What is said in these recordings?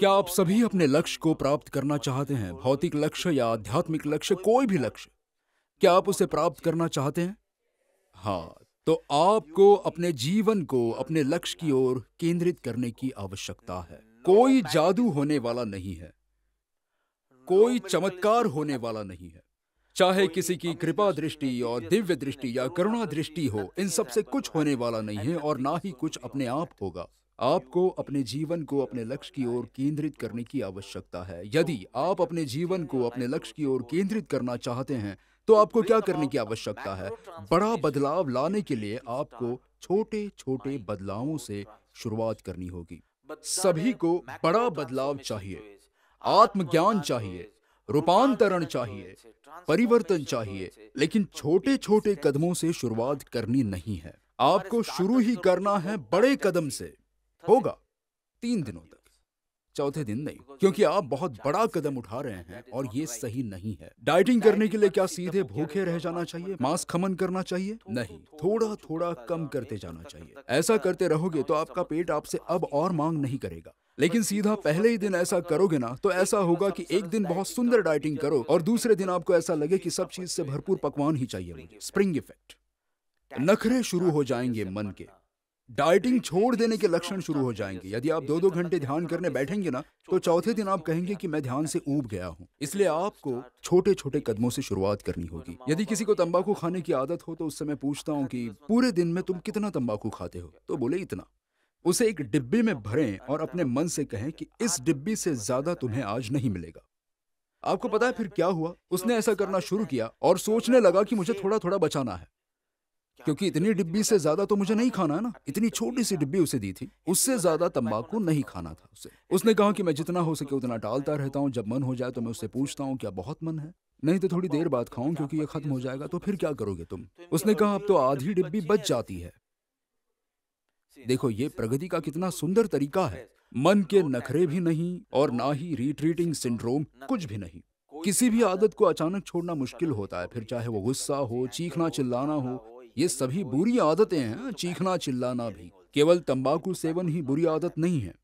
क्या आप सभी अपने लक्ष्य को प्राप्त करना चाहते हैं भौतिक लक्ष्य या आध्यात्मिक लक्ष्य कोई भी लक्ष्य क्या आप उसे प्राप्त करना चाहते हैं हाँ तो आपको अपने जीवन को अपने लक्ष्य की ओर केंद्रित करने की आवश्यकता है कोई जादू होने वाला नहीं है कोई चमत्कार होने वाला नहीं है चाहे किसी की कृपा दृष्टि और दिव्य दृष्टि या करुणा दृष्टि हो इन सब से कुछ होने वाला नहीं है और ना ही कुछ अपने आप होगा आपको अपने जीवन को अपने लक्ष्य की ओर केंद्रित करने की आवश्यकता है यदि आप अपने जीवन को अपने लक्ष्य की ओर केंद्रित करना चाहते हैं तो आपको क्या करने की आवश्यकता है बड़ा बदलाव लाने के लिए आपको छोटे छोटे बदलावों से शुरुआत करनी होगी सभी को बड़ा बदलाव चाहिए आत्मज्ञान चाहिए रूपांतरण चाहिए परिवर्तन चाहिए लेकिन छोटे छोटे कदमों से शुरुआत करनी नहीं है आपको शुरू ही करना है बड़े कदम से होगा तीन दिनों तक चौथे दिन नहीं क्योंकि आप बहुत बड़ा कदम उठा रहे हैं और ये सही नहीं है डाइटिंग करने के लिए क्या सीधे भूखे रह जाना चाहिए मांस खमन करना चाहिए नहीं थोड़ा थोड़ा कम करते जाना चाहिए ऐसा करते रहोगे तो आपका पेट आपसे हाँ, अब और मांग नहीं करेगा लेकिन सीधा पहले ही दिन ऐसा करोगे ना तो ऐसा होगा कि एक दिन बहुत सुंदर डाइटिंग करो और दूसरे दिन आपको ऐसा लगे कि सब चीज से भरपूर पकवान ही चाहिए मुझे स्प्रिंग इफेक्ट नखरे शुरू हो जाएंगे मन के डाइटिंग छोड़ देने के लक्षण शुरू हो जाएंगे यदि आप दो दो घंटे ध्यान करने बैठेंगे ना तो चौथे दिन आप कहेंगे कि मैं ध्यान से ऊब गया हूँ इसलिए आपको छोटे छोटे कदमों से शुरुआत करनी होगी यदि किसी को तंबाकू खाने की आदत हो तो उससे मैं पूछता हूँ कि पूरे दिन में तुम कितना तंबाकू खाते हो तो बोले इतना उसे एक डिब्बी में भरें और अपने मन से कहें कि इस डिब्बी से ज्यादा तुम्हें आज नहीं मिलेगा आपको पता है फिर क्या हुआ उसने ऐसा करना शुरू किया और सोचने लगा कि मुझे थोड़ा थोड़ा बचाना है क्योंकि इतनी डिब्बी से ज्यादा तो मुझे नहीं खाना है ना इतनी छोटी सी डिब्बी उसे दी थी उससे ज्यादा तंबाकू नहीं खाना था उसे उसने कहा कि मैं जितना हो सके उतना टालता रहता हूँ जब मन हो जाए तो मैं उससे पूछता हूँ क्या बहुत मन है नहीं तो थोड़ी देर बाद खाऊं क्योंकि ये खत्म हो जाएगा तो फिर क्या करोगे तुम उसने कहा अब तो आधी डिब्बी बच जाती है देखो ये प्रगति का कितना सुंदर तरीका है मन के नखरे भी नहीं और ना ही रिट्रीटिंग सिंड्रोम कुछ भी नहीं किसी भी आदत को अचानक छोड़ना मुश्किल होता है फिर चाहे वो गुस्सा हो चीखना चिल्लाना हो ये सभी बुरी आदतें हैं चीखना चिल्लाना भी केवल तंबाकू सेवन ही बुरी आदत नहीं है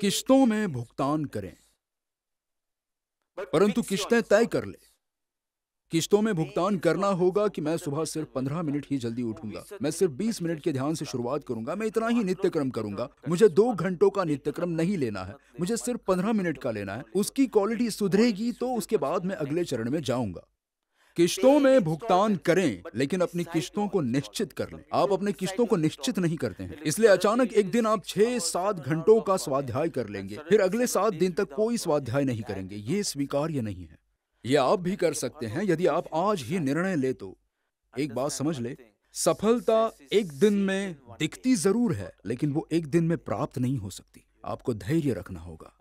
किश्तों में भुगतान करें परंतु किश्तें तय कर ले किश्तों में भुगतान करना होगा कि मैं सुबह सिर्फ पंद्रह मिनट ही जल्दी उठूंगा मैं सिर्फ बीस मिनट के ध्यान से शुरुआत करूंगा मैं इतना ही नित्यक्रम करूंगा मुझे दो घंटों का नित्यक्रम नहीं लेना है मुझे सिर्फ पंद्रह मिनट का लेना है उसकी क्वालिटी सुधरेगी तो उसके बाद मैं अगले चरण में जाऊंगा किश्तों में भुगतान करें लेकिन अपनी किश्तों को निश्चित कर लें आप अपने किश्तों को निश्चित नहीं करते हैं इसलिए अचानक एक दिन आप छह सात घंटों का स्वाध्याय कर लेंगे फिर अगले सात दिन तक कोई स्वाध्याय नहीं करेंगे ये स्वीकार्य नहीं है ये आप भी कर सकते हैं यदि आप आज ही निर्णय ले तो एक बात समझ ले सफलता एक दिन में दिखती जरूर है लेकिन वो एक दिन में प्राप्त नहीं हो सकती आपको धैर्य रखना होगा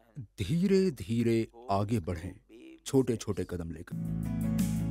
धीरे धीरे आगे बढ़ें छोटे छोटे कदम लेकर